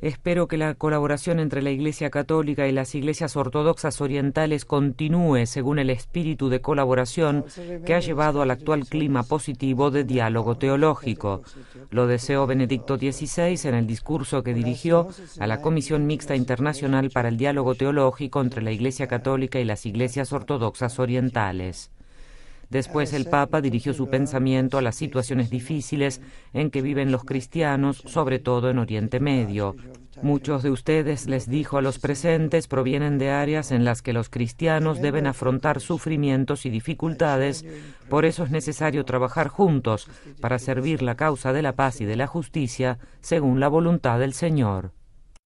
Espero que la colaboración entre la Iglesia Católica y las iglesias ortodoxas orientales continúe según el espíritu de colaboración que ha llevado al actual clima positivo de diálogo teológico. Lo deseó Benedicto XVI en el discurso que dirigió a la Comisión Mixta Internacional para el Diálogo Teológico entre la Iglesia Católica y las iglesias ortodoxas orientales. Después el Papa dirigió su pensamiento a las situaciones difíciles en que viven los cristianos, sobre todo en Oriente Medio. Muchos de ustedes, les dijo a los presentes, provienen de áreas en las que los cristianos deben afrontar sufrimientos y dificultades, por eso es necesario trabajar juntos para servir la causa de la paz y de la justicia según la voluntad del Señor.